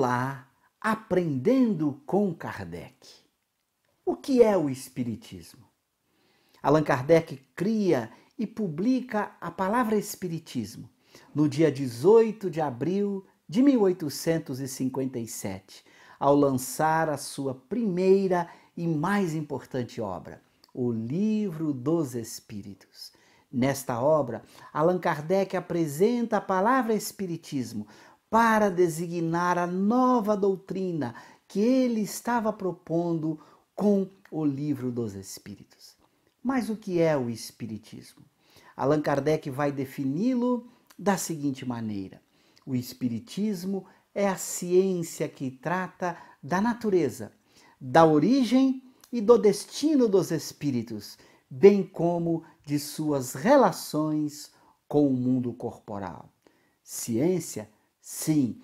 Olá, aprendendo com Kardec. O que é o Espiritismo? Allan Kardec cria e publica a palavra Espiritismo no dia 18 de abril de 1857, ao lançar a sua primeira e mais importante obra, O Livro dos Espíritos. Nesta obra, Allan Kardec apresenta a palavra Espiritismo para designar a nova doutrina que ele estava propondo com o Livro dos Espíritos. Mas o que é o Espiritismo? Allan Kardec vai defini-lo da seguinte maneira: o Espiritismo é a ciência que trata da natureza, da origem e do destino dos espíritos, bem como de suas relações com o mundo corporal. Ciência Sim,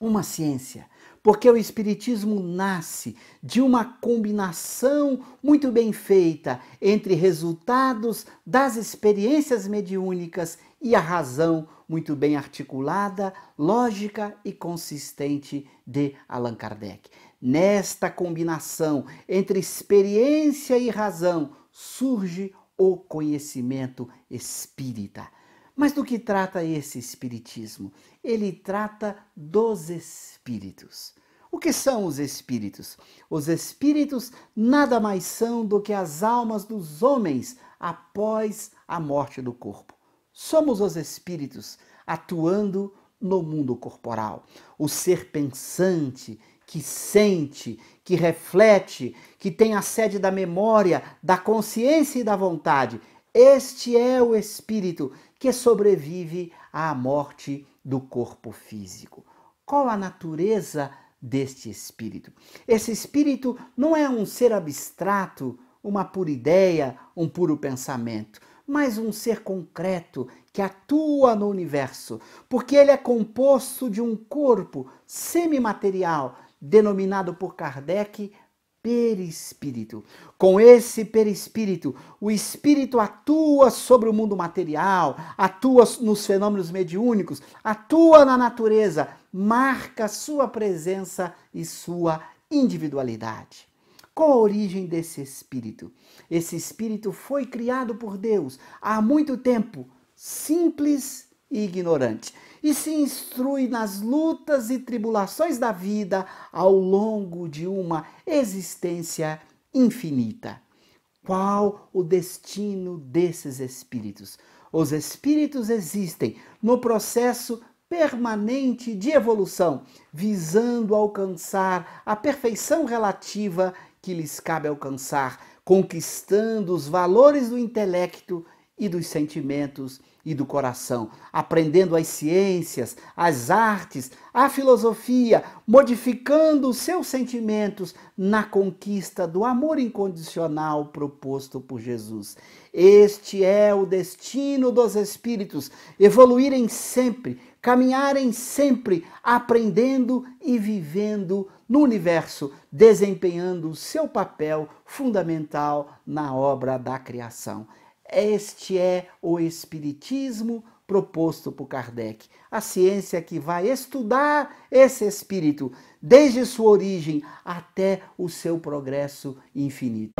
uma ciência, porque o Espiritismo nasce de uma combinação muito bem feita entre resultados das experiências mediúnicas e a razão muito bem articulada, lógica e consistente de Allan Kardec. Nesta combinação entre experiência e razão surge o conhecimento espírita mas do que trata esse Espiritismo? Ele trata dos Espíritos. O que são os espíritos? Os espíritos nada mais são do que as almas dos homens após a morte do corpo. Somos os espíritos atuando no mundo corporal. O ser pensante, que sente, que reflete, que tem a sede da memória, da consciência e da vontade este é o espírito que sobrevive à morte do corpo físico. Qual a natureza deste espírito? Esse espírito não é um ser abstrato, uma pura ideia, um puro pensamento, mas um ser concreto que atua no universo, porque ele é composto de um corpo semimaterial, denominado por Kardec perispírito. Com esse perispírito, o espírito atua sobre o mundo material, atua nos fenômenos mediúnicos, atua na natureza, marca sua presença e sua individualidade. Qual a origem desse espírito? Esse espírito foi criado por Deus há muito tempo, simples ignorante, e se instrui nas lutas e tribulações da vida ao longo de uma existência infinita. Qual o destino desses espíritos? Os espíritos existem no processo permanente de evolução, visando alcançar a perfeição relativa que lhes cabe alcançar, conquistando os valores do intelecto e dos sentimentos e do coração, aprendendo as ciências, as artes, a filosofia, modificando os seus sentimentos na conquista do amor incondicional proposto por Jesus. Este é o destino dos espíritos, evoluírem sempre, caminharem sempre, aprendendo e vivendo no universo, desempenhando o seu papel fundamental na obra da criação. Este é o Espiritismo proposto por Kardec. A ciência que vai estudar esse espírito, desde sua origem até o seu progresso infinito.